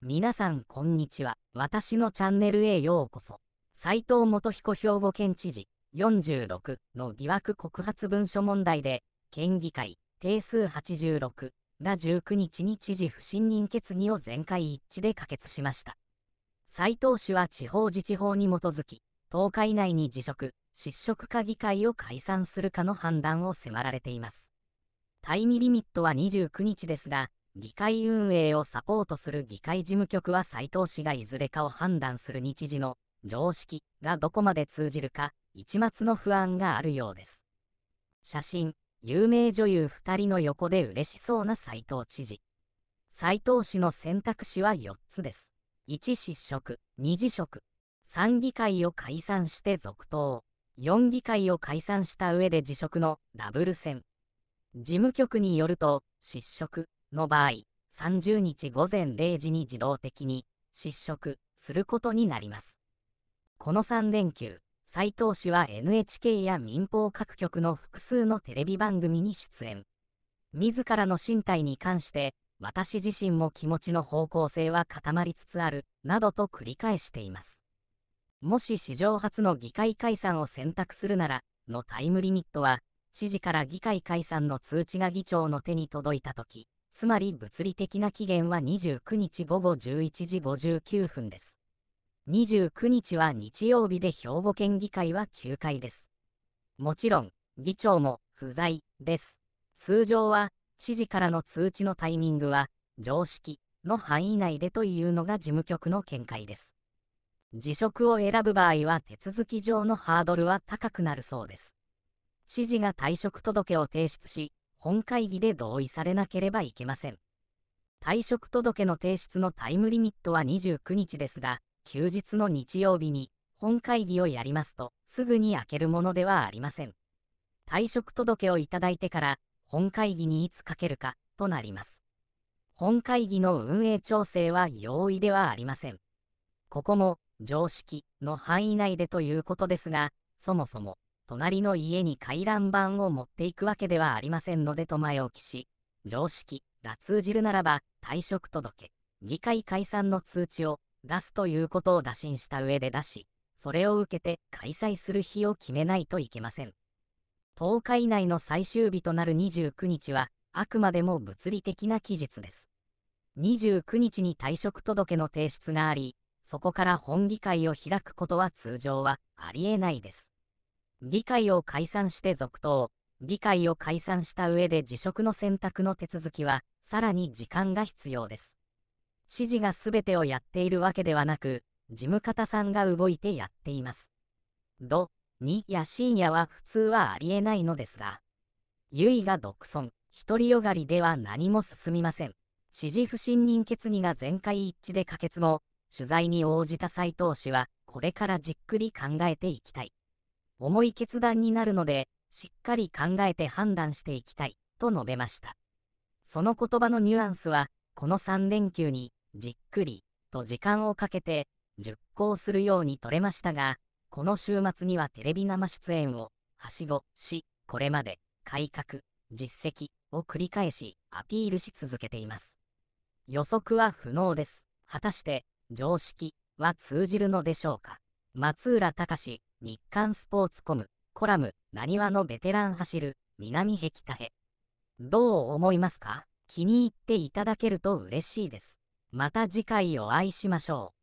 皆さんこんにちは。私のチャンネルへようこそ。斉藤元彦兵庫県知事46の疑惑告発文書問題で、県議会定数86が19日に知事不信任決議を全会一致で可決しました。斉藤氏は地方自治法に基づき、10日以内に辞職、失職か議会を解散するかの判断を迫られています。タイムリミットは29日ですが、議会運営をサポートする議会事務局は斉藤氏がいずれかを判断する日時の常識がどこまで通じるか一抹の不安があるようです。写真、有名女優2人の横で嬉しそうな斉藤知事。斉藤氏の選択肢は4つです。1失職、2辞職、3議会を解散して続投、4議会を解散した上で辞職のダブル選。事務局によると、失職、の場合、30日午前0時に自動的に失職することになります。この3連休、斉藤氏は NHK や民放各局の複数のテレビ番組に出演。自らの身体に関して、私自身も気持ちの方向性は固まりつつある、などと繰り返しています。もし史上初の議会解散を選択するなら、のタイムリミットは、知事から議会解散の通知が議長の手に届いたとき、つまり物理的な期限は29日午後11時59分です。29日は日曜日で兵庫県議会は休会です。もちろん、議長も不在です。通常は、知事からの通知のタイミングは、常識の範囲内でというのが事務局の見解です。辞職を選ぶ場合は手続き上のハードルは高くなるそうです。知事が退職届を提出し、本会議で同意されなければいけません。退職届の提出のタイムリミットは29日ですが、休日の日曜日に本会議をやりますと、すぐに開けるものではありません。退職届をいただいてから、本会議にいつかけるか、となります。本会議の運営調整は容易ではありません。ここも、常識の範囲内でということですが、そもそも隣の家に回覧板を持っていくわけではありませんのでと前置きし、常識が通じるならば退職届、議会解散の通知を出すということを打診した上で出し、それを受けて開催する日を決めないといけません。10日以内の最終日となる29日は、あくまでも物理的な期日です。29日に退職届の提出があり、そこから本議会を開くことは通常はありえないです。議会を解散して続投。議会を解散した上で辞職の選択の手続きは、さらに時間が必要です。指示が全てをやっているわけではなく、事務方さんが動いてやっています。ど、にや深夜は普通はありえないのですが、ゆいが独尊、独りよがりでは何も進みません。支持不信任決議が全会一致で可決後、取材に応じた斉藤氏は、これからじっくり考えていきたい。重い決断になるので、しっかり考えて判断していきたい、と述べました。その言葉のニュアンスは、この3連休に、じっくり、と時間をかけて、熟考するように取れましたが、この週末にはテレビ生出演を、はしごし、これまで、改革、実績を繰り返し、アピールし続けています。予測は不能です。果たして、常識は通じるのでしょうか。松浦隆日刊スポーツコム、コラム、なにわのベテラン走る、南壁たへ。どう思いますか気に入っていただけると嬉しいです。また次回お会いしましょう。